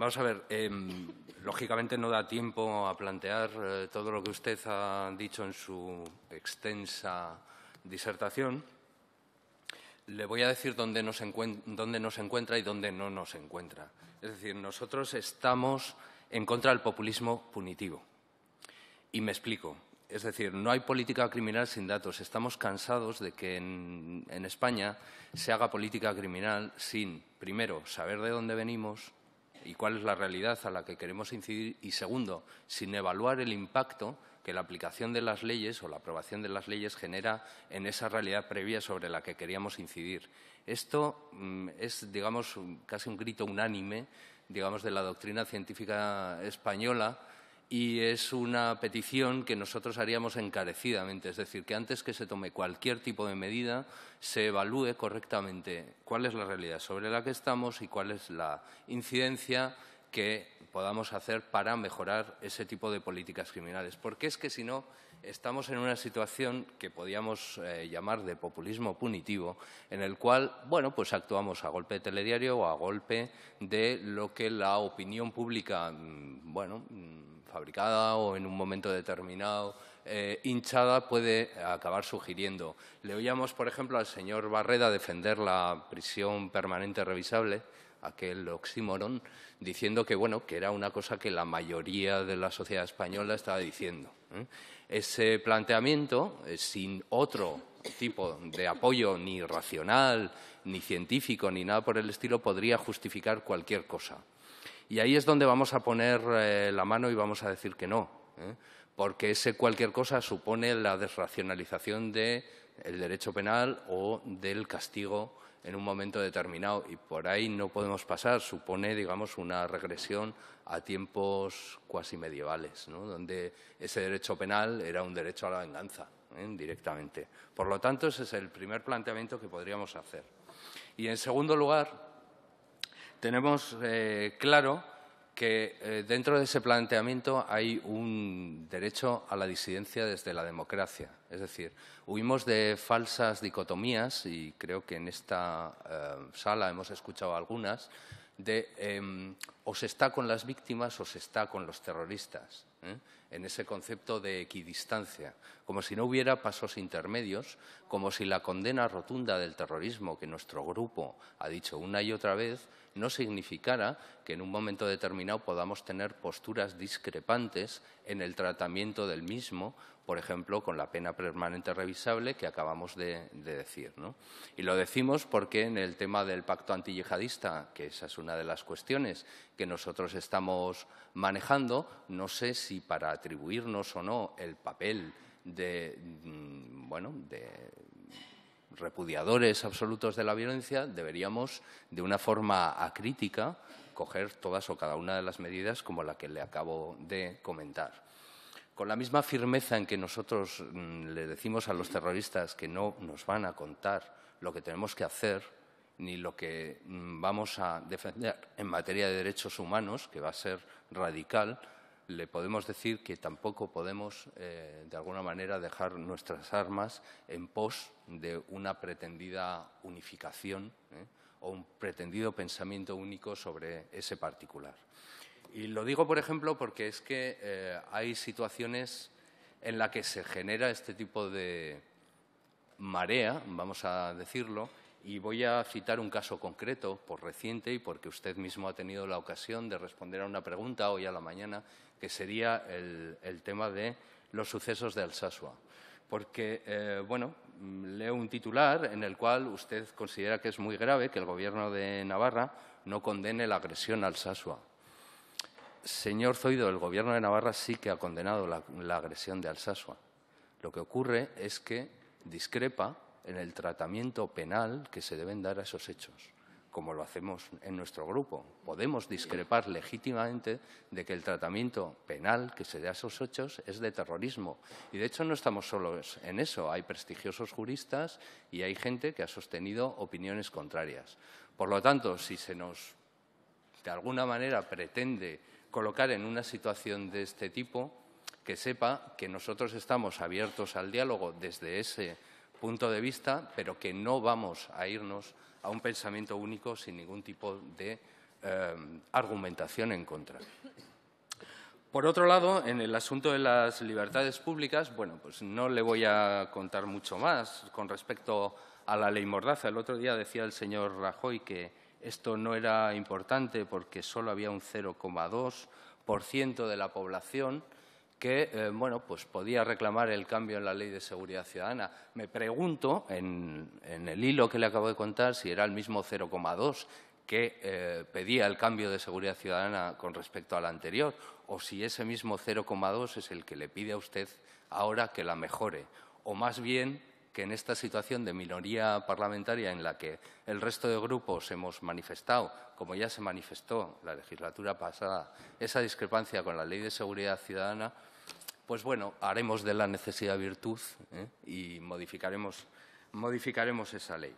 Vamos a ver, em, lógicamente no da tiempo a plantear eh, todo lo que usted ha dicho en su extensa disertación. Le voy a decir dónde nos, dónde nos encuentra y dónde no nos encuentra. Es decir, nosotros estamos en contra del populismo punitivo. Y me explico. Es decir, no hay política criminal sin datos. Estamos cansados de que en, España se haga política criminal sin, primero, saber de dónde venimos, y cuál es la realidad a la que queremos incidir y segundo, sin evaluar el impacto que la aplicación de las leyes o la aprobación de las leyes genera en esa realidad previa sobre la que queríamos incidir. Esto mm, es, digamos, casi un grito unánime, digamos, de la doctrina científica española y es una petición que nosotros haríamos encarecidamente, es decir, que antes que se tome cualquier tipo de medida, se evalúe correctamente cuál es la realidad sobre la que estamos y cuál es la incidencia que podamos hacer para mejorar ese tipo de políticas criminales. Porque es que si no, estamos en una situación que podríamos eh, llamar de populismo punitivo, en el cual, bueno, pues actuamos a golpe de telediario o a golpe de lo que la opinión pública, mm, bueno, mm, fabricada o en un momento determinado eh, hinchada puede acabar sugiriendo. Le oíamos, por ejemplo, al señor Barreda defender la prisión permanente revisable, aquel oxímoron, diciendo que, bueno, que era una cosa que la mayoría de la sociedad española estaba diciendo. ¿eh? Ese planteamiento, eh, sin otro tipo de apoyo ni racional, ni científico, ni nada por el estilo, podría justificar cualquier cosa. Y ahí es donde vamos a poner eh, la mano y vamos a decir que no, ¿eh? porque ese cualquier cosa supone la desracionalización del derecho penal o del castigo en un momento determinado y por ahí no podemos pasar. Supone, digamos, una regresión a tiempos cuasi medievales, donde ese derecho penal era un derecho a la venganza ¿eh? directamente. Por lo tanto, ese es el primer planteamiento que podríamos hacer. Y en segundo lugar, tenemos eh, claro que eh, dentro de ese planteamiento hay un derecho a la disidencia desde la democracia. Es decir, huimos de falsas dicotomías, y creo que en esta eh, sala hemos escuchado algunas, de em, o se está con las víctimas o se está con los terroristas en ese concepto de equidistancia, como si no hubiera pasos intermedios, como si la condena rotunda del terrorismo que nuestro grupo ha dicho una y otra vez no significara que en un momento determinado podamos tener posturas discrepantes en el tratamiento del mismo, por ejemplo, con la pena permanente revisable que acabamos de, decir. Y lo decimos porque en el tema del pacto antiyihadista, que esa es una de las cuestiones que nosotros estamos manejando, no sé si para atribuirnos o no el papel de, mm, bueno, de repudiadores absolutos de la violencia, deberíamos, de una forma acrítica, coger todas o cada una de las medidas como la que le acabo de comentar. Con la misma firmeza en que nosotros mm, le decimos a los terroristas que no nos van a contar lo que tenemos que hacer, ni lo que mm, vamos a defender en materia de derechos humanos, que va a ser radical, le podemos decir que tampoco podemos, eh, de alguna manera, dejar nuestras armas en pos de una pretendida unificación eh, o un pretendido pensamiento único sobre ese particular. Y lo digo, por ejemplo, porque es que eh, hay situaciones en las que se genera este tipo de marea, vamos a decirlo, y voy a citar un caso concreto, por reciente, y porque usted mismo ha tenido la ocasión de responder a una pregunta hoy a la mañana, que sería el, tema de los sucesos de Alsasua. Porque, eh, bueno, mm, leo un titular en el cual usted considera que es muy grave que el Gobierno de Navarra no condene la agresión a Alsasua. Señor Zoido, el Gobierno de Navarra sí que ha condenado la, la agresión de Alsasua. Lo que ocurre es que discrepa en el tratamiento penal que se deben dar a esos hechos, como lo hacemos en nuestro grupo. Podemos discrepar legítimamente de que el tratamiento penal que se da a esos hechos es de terrorismo. Y de hecho no estamos solos en eso. Hay prestigiosos juristas y hay gente que ha sostenido opiniones contrarias. Por lo tanto, si se nos de alguna manera pretende colocar en una situación de este tipo, que sepa que nosotros estamos abiertos al diálogo desde ese punto de vista, pero que no vamos a irnos a un pensamiento único sin ningún tipo de eh, argumentación en contra. Por otro lado, en el asunto de las libertades públicas, bueno, pues no le voy a contar mucho más con respecto a la ley Mordaza. El otro día decía el señor Rajoy que esto no era importante porque solo había un 0,2% de la población que eh, bueno, pues podía reclamar el cambio en la ley de seguridad ciudadana. Me pregunto, en, el hilo que le acabo de contar, si era el mismo 0,2 que eh, pedía el cambio de seguridad ciudadana con respecto a la anterior, o si ese mismo 0,2 es el que le pide a usted ahora que la mejore, o más bien que en esta situación de minoría parlamentaria en la que el resto de grupos hemos manifestado, como ya se manifestó la legislatura pasada, esa discrepancia con la Ley de Seguridad Ciudadana, pues bueno, haremos de la necesidad virtud ¿eh? y modificaremos, esa ley.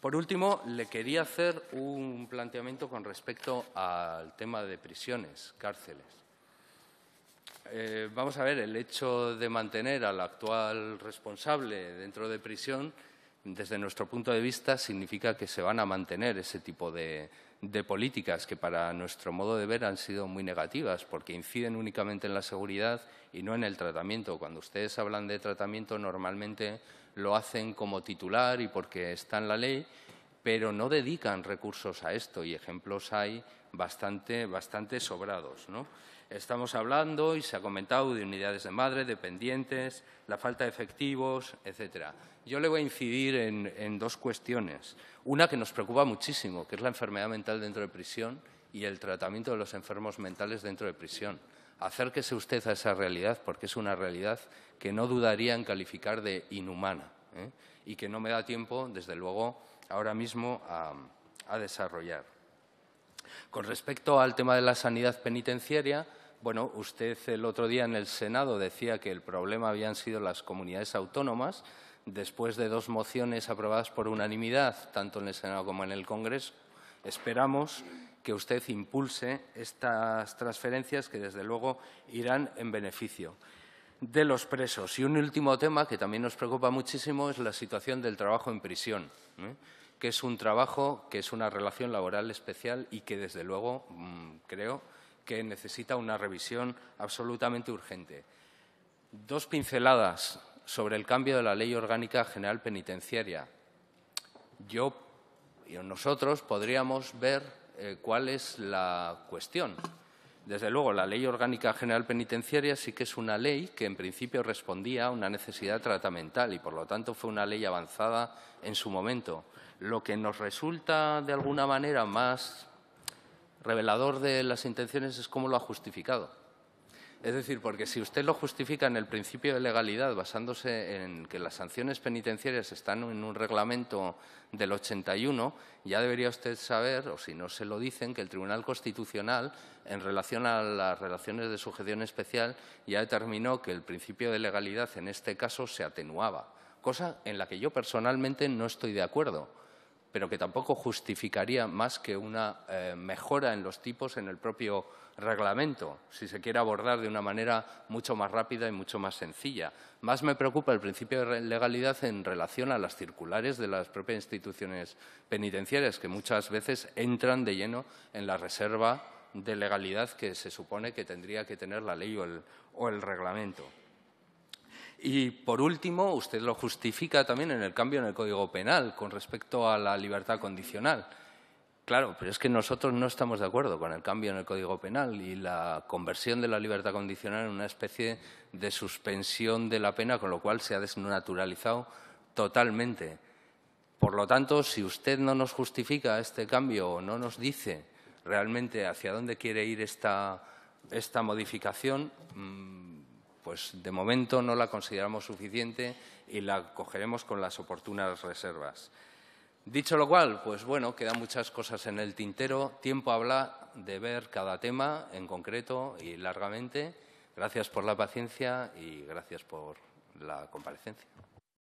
Por último, le quería hacer un planteamiento con respecto al tema de prisiones, cárceles. Eh, vamos a ver, el hecho de mantener al actual responsable dentro de prisión, desde nuestro punto de vista, significa que se van a mantener ese tipo de, de políticas que para nuestro modo de ver han sido muy negativas porque inciden únicamente en la seguridad y no en el tratamiento. Cuando ustedes hablan de tratamiento normalmente lo hacen como titular y porque está en la ley, pero no dedican recursos a esto y ejemplos hay bastante, bastante sobrados. Estamos hablando, y se ha comentado, de unidades de madre, dependientes, la falta de efectivos, etcétera. Yo le voy a incidir en, dos cuestiones. Una que nos preocupa muchísimo, que es la enfermedad mental dentro de prisión y el tratamiento de los enfermos mentales dentro de prisión. Acérquese usted a esa realidad, porque es una realidad que no dudaría en calificar de inhumana ¿eh? y que no me da tiempo, desde luego, ahora mismo a desarrollar. Con respecto al tema de la sanidad penitenciaria, bueno, usted el otro día en el Senado decía que el problema habían sido las comunidades autónomas. Después de dos mociones aprobadas por unanimidad, tanto en el Senado como en el Congreso, esperamos que usted impulse estas transferencias que, desde luego, irán en beneficio de los presos. Y un último tema que también nos preocupa muchísimo es la situación del trabajo en prisión. ¿eh? que es un trabajo, que es una relación laboral especial y que, desde luego, mm, creo que necesita una revisión absolutamente urgente. Dos pinceladas sobre el cambio de la Ley Orgánica General Penitenciaria. Yo y nosotros podríamos ver eh, cuál es la cuestión. Desde luego, la Ley Orgánica General Penitenciaria sí que es una ley que, en principio, respondía a una necesidad tratamental y, por lo tanto, fue una ley avanzada en su momento. Lo que nos resulta, de alguna manera, más revelador de las intenciones es cómo lo ha justificado. Es decir, porque si usted lo justifica en el principio de legalidad basándose en que las sanciones penitenciarias están en un reglamento del 81, ya debería usted saber, o si no se lo dicen, que el Tribunal Constitucional, en relación a las relaciones de sujeción especial, ya determinó que el principio de legalidad en este caso se atenuaba, cosa en la que yo personalmente no estoy de acuerdo pero que tampoco justificaría más que una eh, mejora en los tipos en el propio reglamento, si se quiere abordar de una manera mucho más rápida y mucho más sencilla. Más me preocupa el principio de legalidad en relación a las circulares de las propias instituciones penitenciarias, que muchas veces entran de lleno en la reserva de legalidad que se supone que tendría que tener la ley o el reglamento. Y por último, usted lo justifica también en el cambio en el Código Penal con respecto a la libertad condicional. Claro, pero es que nosotros no estamos de acuerdo con el cambio en el Código Penal y la conversión de la libertad condicional en una especie de suspensión de la pena, con lo cual se ha desnaturalizado totalmente. Por lo tanto, si usted no nos justifica este cambio o no nos dice realmente hacia dónde quiere ir esta, modificación, mm, pues de momento no la consideramos suficiente y la cogeremos con las oportunas reservas. Dicho lo cual, pues bueno, quedan muchas cosas en el tintero. Tiempo habla de ver cada tema en concreto y largamente. Gracias por la paciencia y gracias por la comparecencia.